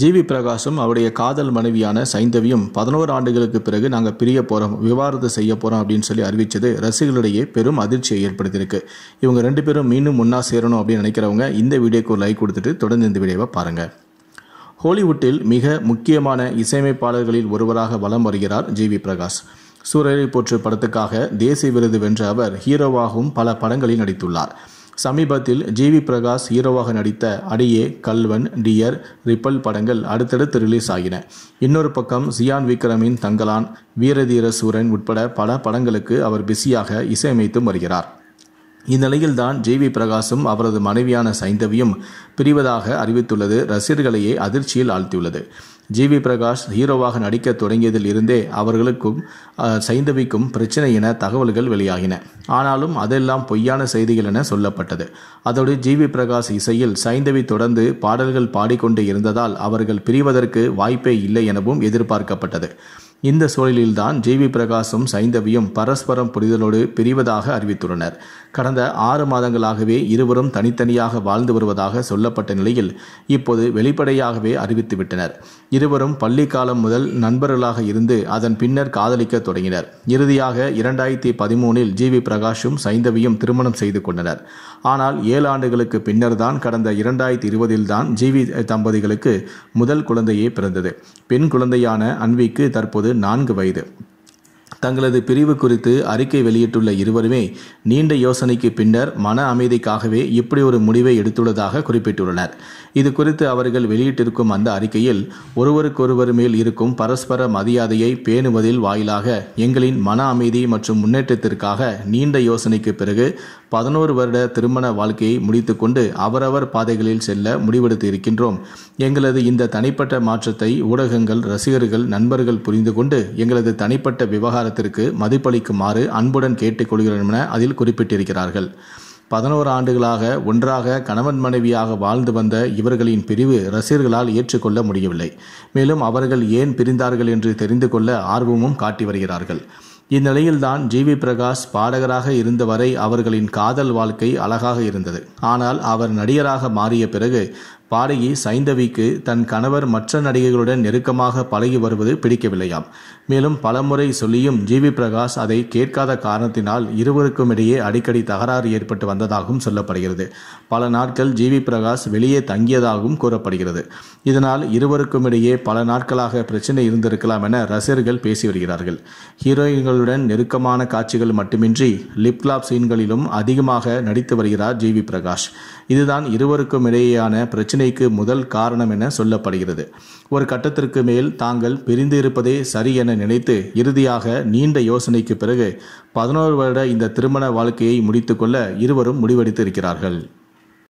GV பிரகாஷும் அவருடைய காதல் மனைவியான சைந்தவியும் பதினோரு ஆண்டுகளுக்கு பிறகு நாங்கள் பிரிய போகிறோம் விவாதத்தை செய்ய போகிறோம் அப்படின்னு சொல்லி அறிவித்தது ரசிகர்களிடையே பெரும் அதிர்ச்சியை ஏற்படுத்தியிருக்கு இவங்க ரெண்டு பேரும் மீண்டும் முன்னா சேரணும் அப்படின்னு நினைக்கிறவங்க இந்த வீடியோக்கு ஒரு லைக் கொடுத்துட்டு தொடர்ந்து இந்த வீடியோவை பாருங்கள் ஹாலிவுட்டில் மிக முக்கியமான இசையமைப்பாளர்களில் ஒருவராக வலம் வருகிறார் ஜிவி பிரகாஷ் சூரரை போற்று படத்துக்காக தேசிய விருது வென்ற அவர் ஹீரோவாகவும் பல படங்களில் நடித்துள்ளார் சமீபத்தில் ஜிவி பிரகாஷ் ஹீரோவாக நடித்த அடியே கல்வன் டியர் ரிப்பல் படங்கள் அடுத்தடுத்து ரிலீஸ் ஆகின இன்னொரு பக்கம் சியான் விக்ரமின் தங்கலான் வீரதீர சூரன் உட்பட பல படங்களுக்கு அவர் பிஸியாக இசையமைத்தும் வருகிறார் இந்நிலையில்தான் ஜி வி பிரகாசும் அவரது மனைவியான சைந்தவியும் பிரிவதாக அறிவித்துள்ளது ரசிகர்களையே அதிர்ச்சியில் ஆழ்த்தியுள்ளது ஜிவி பிரகாஷ் ஹீரோவாக நடிக்க தொடங்கியதில் இருந்தே அவர்களுக்கும் சைந்தவிக்கும் பிரச்சனை என தகவல்கள் வெளியாகின ஆனாலும் அதெல்லாம் பொய்யான செய்திகள் என சொல்லப்பட்டது அதோடு ஜிவி பிரகாஷ் இசையில் சைந்தவி தொடர்ந்து பாடல்கள் பாடிக்கொண்டு இருந்ததால் அவர்கள் பிரிவதற்கு வாய்ப்பே இல்லை எனவும் எதிர்பார்க்கப்பட்டது இந்த சூழலில்தான் ஜி வி பிரகாசும் சைந்தவியும் பரஸ்பரம் புரிதலோடு பிரிவதாக அறிவித்துள்ளனர் கடந்த ஆறு மாதங்களாகவே இருவரும் தனித்தனியாக வாழ்ந்து வருவதாக சொல்லப்பட்ட நிலையில் இப்போது வெளிப்படையாகவே அறிவித்துவிட்டனர் இருவரும் பள்ளி காலம் முதல் நண்பர்களாக இருந்து அதன் பின்னர் காதலிக்க தொடங்கினர் இறுதியாக இரண்டாயிரத்தி பதிமூனில் ஜி வி பிரகாஷும் சைந்தவியும் திருமணம் செய்து கொண்டனர் ஆனால் ஏழு ஆண்டுகளுக்கு பின்னர் தான் கடந்த இரண்டாயிரத்தி இருபதில்தான் ஜி வி தம்பதிகளுக்கு முதல் குழந்தையே பிறந்தது பெண் குழந்தையான அன்விக்கு தற்போது நான்கு வயது தங்களது பிரிவு குறித்து அறிக்கை வெளியிட்டுள்ள இருவருமே நீண்ட யோசனைக்கு பின்னர் மன அமைதிக்காகவே இப்படி ஒரு முடிவை எடுத்துள்ளதாக குறிப்பிட்டுள்ளனர் இது குறித்து அவர்கள் வெளியிட்டிருக்கும் அந்த அறிக்கையில் ஒருவருக்கொருவர் மேல் இருக்கும் பரஸ்பர மரியாதையை பேணுவதில் வாயிலாக எங்களின் மன அமைதி மற்றும் முன்னேற்றத்திற்காக நீண்ட யோசனைக்கு பிறகு பதினோரு வருட திருமண வாழ்க்கையை முடித்துக்கொண்டு அவரவர் பாதைகளில் செல்ல முடிவெடுத்து இருக்கின்றோம் எங்களது இந்த தனிப்பட்ட மாற்றத்தை ஊடகங்கள் ரசிகர்கள் நண்பர்கள் புரிந்து கொண்டு எங்களது தனிப்பட்ட விவகாரத்தை விவகாரத்திற்கு மதிப்பளிக்குமாறு அன்புடன் கொள்கிறோம் என அதில் குறிப்பிட்டிருக்கிறார்கள் பதினோரு ஆண்டுகளாக ஒன்றாக கணவன் மனைவியாக வாழ்ந்து வந்த இவர்களின் பிரிவு ரசிகர்களால் ஏற்றுக்கொள்ள முடியவில்லை மேலும் அவர்கள் ஏன் பிரிந்தார்கள் என்று தெரிந்து கொள்ள ஆர்வமும் காட்டி வருகிறார்கள் இந்நிலையில்தான் ஜி வி பிரகாஷ் பாடகராக இருந்த வரை அவர்களின் காதல் வாழ்க்கை அழகாக இருந்தது ஆனால் அவர் நடிகராக மாறிய பிறகு பாடகி சைந்தவிக்கு தன் கணவர் மற்ற நடிகைகளுடன் நெருக்கமாக பழகி வருவது பிடிக்கவில்லையாம் மேலும் பலமுறை சொல்லியும் ஜிவி பிரகாஷ் அதை கேட்காத காரணத்தினால் இருவருக்கும் இடையே அடிக்கடி தகராறு ஏற்பட்டு வந்ததாகவும் சொல்லப்படுகிறது பல நாட்கள் ஜிவி பிரகாஷ் வெளியே தங்கியதாகவும் கூறப்படுகிறது இதனால் இருவருக்கும் இடையே பல நாட்களாக பிரச்சனை இருந்திருக்கலாம் என ரசிகர்கள் பேசி வருகிறார்கள் ஹீரோயின்களுடன் நெருக்கமான காட்சிகள் மட்டுமின்றி லிப்லாப் சீன்களிலும் அதிகமாக நடித்து வருகிறார் ஜிவி பிரகாஷ் இதுதான் இருவருக்கும் இடையேயான பிரச்சனை பிரச்சினைக்கு முதல் காரணம் என சொல்லப்படுகிறது ஒரு கட்டத்திற்கு மேல் தாங்கள் பிரிந்து இருப்பதே சரி என நினைத்து இறுதியாக நீண்ட யோசனைக்கு பிறகு பதினோரு வருட இந்த திருமண வாழ்க்கையை முடித்துக்கொள்ள இருவரும் முடிவெடுத்திருக்கிறார்கள்